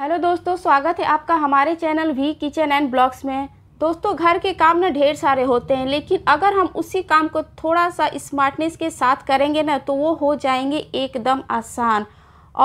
hello दोस्तों स्वागत है आपका हमारे channel V kitchen and blogs में दोस्तों घर के काम ना ढेर सारे होते हैं लेकिन अगर हम उसी काम को थोड़ा सा स्मार्टनेस के साथ करेंगे ना तो वो हो जाएंगे एकदम आसान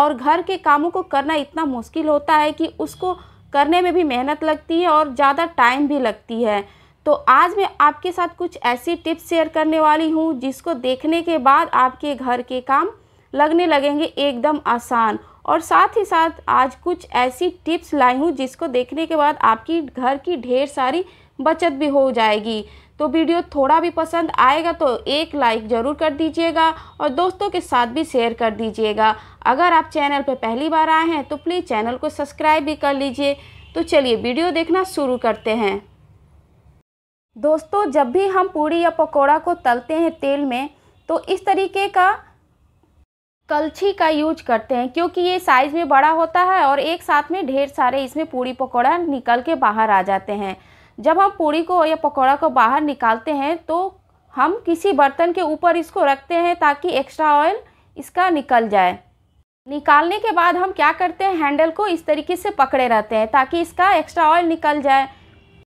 और घर के कामों को करना इतना मुश्किल होता है कि उसको करने में भी मेहनत लगती है और ज़्यादा टाइम भी लगती है तो आज मैं आपके साथ कुछ ऐसी टिप्स शेयर करने वाली हूँ जिसको देखने के बाद आपके घर के काम लगने लगेंगे एकदम आसान और साथ ही साथ आज कुछ ऐसी टिप्स लाई हूँ जिसको देखने के बाद आपकी घर की ढेर सारी बचत भी हो जाएगी तो वीडियो थोड़ा भी पसंद आएगा तो एक लाइक ज़रूर कर दीजिएगा और दोस्तों के साथ भी शेयर कर दीजिएगा अगर आप चैनल पर पहली बार आए हैं तो प्लीज़ चैनल को सब्सक्राइब भी कर लीजिए तो चलिए वीडियो देखना शुरू करते हैं दोस्तों जब भी हम पूड़ी या पकौड़ा को तलते हैं तेल में तो इस तरीके का कलछी का यूज करते हैं क्योंकि ये साइज़ में बड़ा होता है और एक साथ में ढेर सारे इसमें पूड़ी पकौड़ा निकल के बाहर आ जाते हैं जब हम पूड़ी को या पकौड़ा को बाहर निकालते हैं तो हम किसी बर्तन के ऊपर इसको रखते हैं ताकि एक्स्ट्रा ऑयल इसका निकल जाए निकालने के बाद हम क्या करते हैं हैंडल को इस तरीके से पकड़े रहते हैं ताकि इसका एक्स्ट्रा ऑयल निकल जाए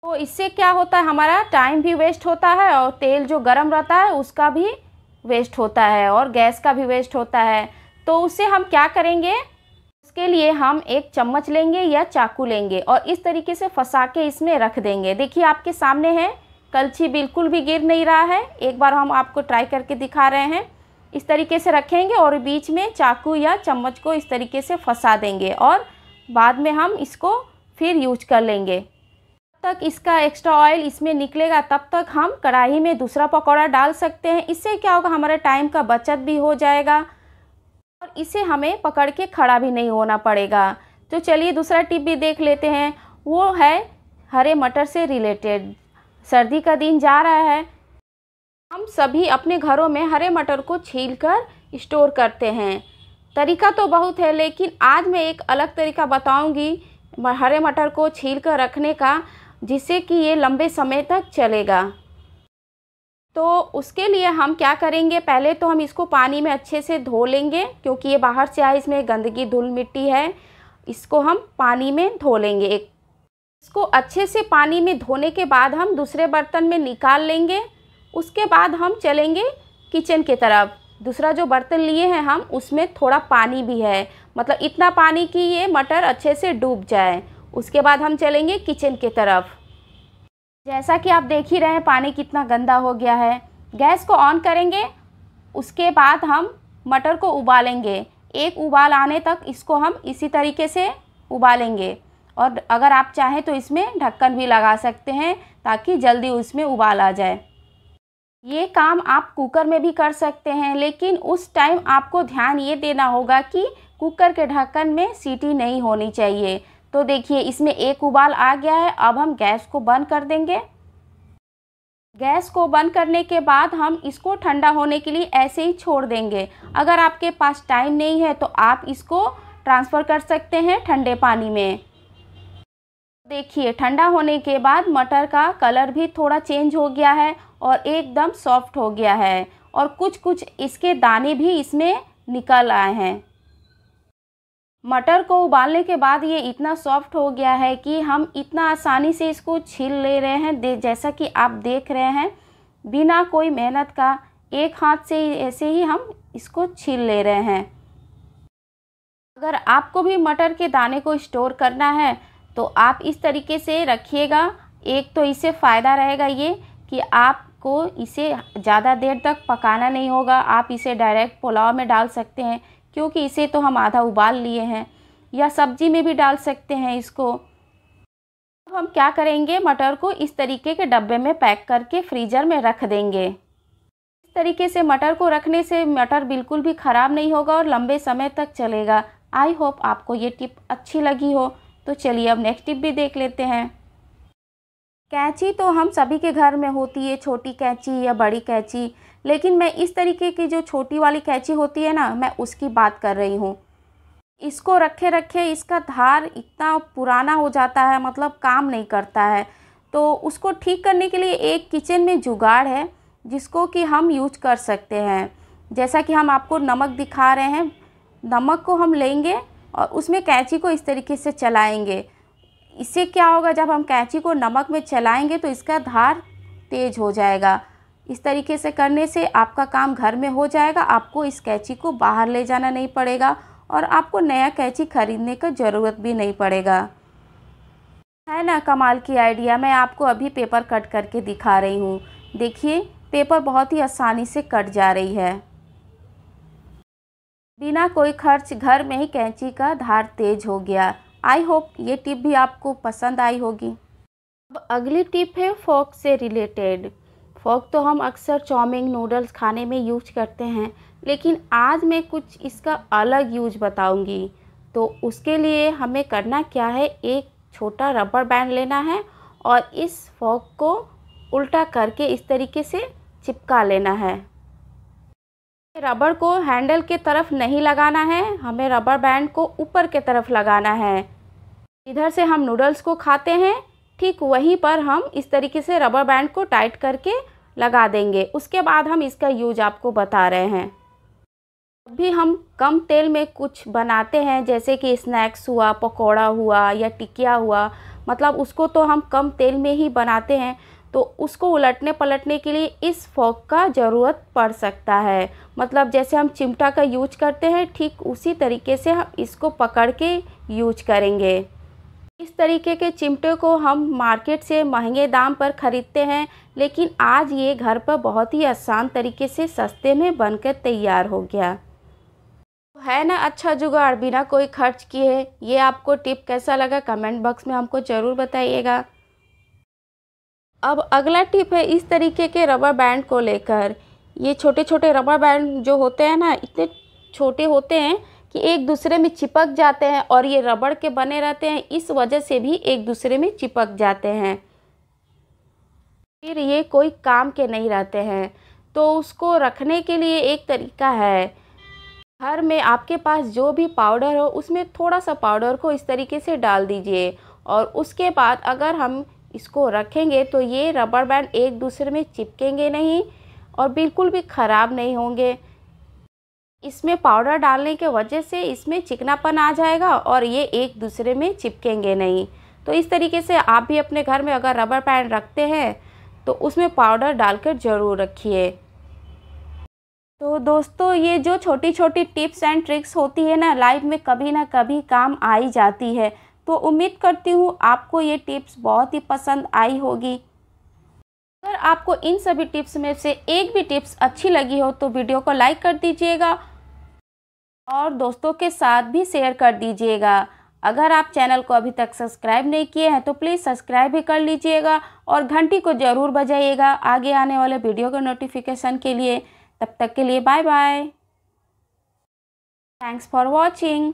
तो इससे क्या होता है हमारा टाइम भी वेस्ट होता है और तेल जो गर्म रहता है उसका भी वेस्ट होता है और गैस का भी वेस्ट होता है तो उसे हम क्या करेंगे उसके लिए हम एक चम्मच लेंगे या चाकू लेंगे और इस तरीके से फंसा के इसमें रख देंगे देखिए आपके सामने है कलछी बिल्कुल भी गिर नहीं रहा है एक बार हम आपको ट्राई करके दिखा रहे हैं इस तरीके से रखेंगे और बीच में चाकू या चम्मच को इस तरीके से फंसा देंगे और बाद में हम इसको फिर यूज कर लेंगे तक इसका एक्स्ट्रा ऑयल इसमें निकलेगा तब तक हम कढ़ाई में दूसरा पकौड़ा डाल सकते हैं इससे क्या होगा हमारे टाइम का बचत भी हो जाएगा और इसे हमें पकड़ के खड़ा भी नहीं होना पड़ेगा तो चलिए दूसरा टिप भी देख लेते हैं वो है हरे मटर से रिलेटेड सर्दी का दिन जा रहा है हम सभी अपने घरों में हरे मटर को छील कर स्टोर करते हैं तरीका तो बहुत है लेकिन आज मैं एक अलग तरीका बताऊंगी हरे मटर को छील कर रखने का जिससे कि ये लंबे समय तक चलेगा तो उसके लिए हम क्या करेंगे पहले तो हम इसको पानी में अच्छे से धो लेंगे क्योंकि ये बाहर से आए इसमें गंदगी धूल मिट्टी है इसको हम पानी में धो लेंगे एक इसको अच्छे से पानी में धोने के बाद हम दूसरे बर्तन में निकाल लेंगे उसके बाद हम चलेंगे किचन के तरफ दूसरा जो बर्तन लिए हैं हम उसमें थोड़ा पानी भी है मतलब इतना पानी कि ये मटर अच्छे से डूब जाए उसके बाद हम चलेंगे किचन के तरफ जैसा कि आप देख ही रहे हैं पानी कितना गंदा हो गया है गैस को ऑन करेंगे उसके बाद हम मटर को उबालेंगे एक उबाल आने तक इसको हम इसी तरीके से उबालेंगे और अगर आप चाहें तो इसमें ढक्कन भी लगा सकते हैं ताकि जल्दी उसमें उबाल आ जाए ये काम आप कुकर में भी कर सकते हैं लेकिन उस टाइम आपको ध्यान ये देना होगा कि कुकर के ढक्कन में सीटी नहीं होनी चाहिए तो देखिए इसमें एक उबाल आ गया है अब हम गैस को बंद कर देंगे गैस को बंद करने के बाद हम इसको ठंडा होने के लिए ऐसे ही छोड़ देंगे अगर आपके पास टाइम नहीं है तो आप इसको ट्रांसफ़र कर सकते हैं ठंडे पानी में देखिए ठंडा होने के बाद मटर का कलर भी थोड़ा चेंज हो गया है और एकदम सॉफ्ट हो गया है और कुछ कुछ इसके दाने भी इसमें निकल आए हैं मटर को उबालने के बाद ये इतना सॉफ्ट हो गया है कि हम इतना आसानी से इसको छील ले रहे हैं दे जैसा कि आप देख रहे हैं बिना कोई मेहनत का एक हाथ से ऐसे ही हम इसको छील ले रहे हैं अगर आपको भी मटर के दाने को स्टोर करना है तो आप इस तरीके से रखिएगा एक तो इससे फ़ायदा रहेगा ये कि आपको इसे ज़्यादा देर तक पकाना नहीं होगा आप इसे डायरेक्ट पुलाव में डाल सकते हैं क्योंकि इसे तो हम आधा उबाल लिए हैं या सब्जी में भी डाल सकते हैं इसको अब हम क्या करेंगे मटर को इस तरीके के डब्बे में पैक करके फ्रीजर में रख देंगे इस तरीके से मटर को रखने से मटर बिल्कुल भी ख़राब नहीं होगा और लंबे समय तक चलेगा आई होप आपको ये टिप अच्छी लगी हो तो चलिए अब नेक्स्ट टिप भी देख लेते हैं कैंची तो हम सभी के घर में होती है छोटी कैंची या बड़ी कैंची लेकिन मैं इस तरीके की जो छोटी वाली कैंची होती है ना मैं उसकी बात कर रही हूँ इसको रखे रखे इसका धार इतना पुराना हो जाता है मतलब काम नहीं करता है तो उसको ठीक करने के लिए एक किचन में जुगाड़ है जिसको कि हम यूज कर सकते हैं जैसा कि हम आपको नमक दिखा रहे हैं नमक को हम लेंगे और उसमें कैंची को इस तरीके से चलाएंगे इससे क्या होगा जब हम कैंची को नमक में चलाएंगे तो इसका धार तेज हो जाएगा इस तरीके से करने से आपका काम घर में हो जाएगा आपको इस कैंची को बाहर ले जाना नहीं पड़ेगा और आपको नया कैंची खरीदने का ज़रूरत भी नहीं पड़ेगा है ना कमाल की आइडिया मैं आपको अभी पेपर कट करके दिखा रही हूँ देखिए पेपर बहुत ही आसानी से कट जा रही है बिना कोई खर्च घर में ही कैंची का धार तेज हो गया आई होप ये टिप भी आपको पसंद आई होगी अब अगली टिप है फोक से रिलेटेड फ़ोक तो हम अक्सर चाउमिन नूडल्स खाने में यूज करते हैं लेकिन आज मैं कुछ इसका अलग यूज बताऊंगी तो उसके लिए हमें करना क्या है एक छोटा रबर बैंड लेना है और इस फोक को उल्टा करके इस तरीके से चिपका लेना है रबर को हैंडल के तरफ नहीं लगाना है हमें रबर बैंड को ऊपर के तरफ लगाना है इधर से हम नूडल्स को खाते हैं ठीक वहीं पर हम इस तरीके से रबर बैंड को टाइट करके लगा देंगे उसके बाद हम इसका यूज आपको बता रहे हैं भी हम कम तेल में कुछ बनाते हैं जैसे कि स्नैक्स हुआ पकौड़ा हुआ या टिकिया हुआ मतलब उसको तो हम कम तेल में ही बनाते हैं तो उसको उलटने पलटने के लिए इस फोक का ज़रूरत पड़ सकता है मतलब जैसे हम चिमटा का यूज करते हैं ठीक उसी तरीके से हम इसको पकड़ के यूज करेंगे इस तरीके के चिमटे को हम मार्केट से महंगे दाम पर ख़रीदते हैं लेकिन आज ये घर पर बहुत ही आसान तरीके से सस्ते में बनकर तैयार हो गया तो है ना अच्छा जुगाड़ बिना कोई खर्च किए ये आपको टिप कैसा लगा कमेंट बॉक्स में हमको ज़रूर बताइएगा अब अगला टिप है इस तरीके के रबर बैंड को लेकर ये छोटे छोटे रबर बैंड जो होते हैं ना इतने छोटे होते हैं कि एक दूसरे में चिपक जाते हैं और ये रबड़ के बने रहते हैं इस वजह से भी एक दूसरे में चिपक जाते हैं फिर ये कोई काम के नहीं रहते हैं तो उसको रखने के लिए एक तरीका है घर में आपके पास जो भी पाउडर हो उसमें थोड़ा सा पाउडर को इस तरीके से डाल दीजिए और उसके बाद अगर हम इसको रखेंगे तो ये रबर बैंड एक दूसरे में चिपकेंगे नहीं और बिल्कुल भी ख़राब नहीं होंगे इसमें पाउडर डालने के वजह से इसमें चिकनापन आ जाएगा और ये एक दूसरे में चिपकेंगे नहीं तो इस तरीके से आप भी अपने घर में अगर रबर पैंड रखते हैं तो उसमें पाउडर डालकर ज़रूर रखिए तो दोस्तों ये जो छोटी छोटी टिप्स एंड ट्रिक्स होती है ना लाइफ में कभी ना कभी काम आई जाती है तो उम्मीद करती हूँ आपको ये टिप्स बहुत ही पसंद आई होगी आपको इन सभी टिप्स में से एक भी टिप्स अच्छी लगी हो तो वीडियो को लाइक कर दीजिएगा और दोस्तों के साथ भी शेयर कर दीजिएगा अगर आप चैनल को अभी तक सब्सक्राइब नहीं किए हैं तो प्लीज़ सब्सक्राइब भी कर लीजिएगा और घंटी को ज़रूर बजाइएगा आगे आने वाले वीडियो के नोटिफिकेशन के लिए तब तक के लिए bye bye thanks for watching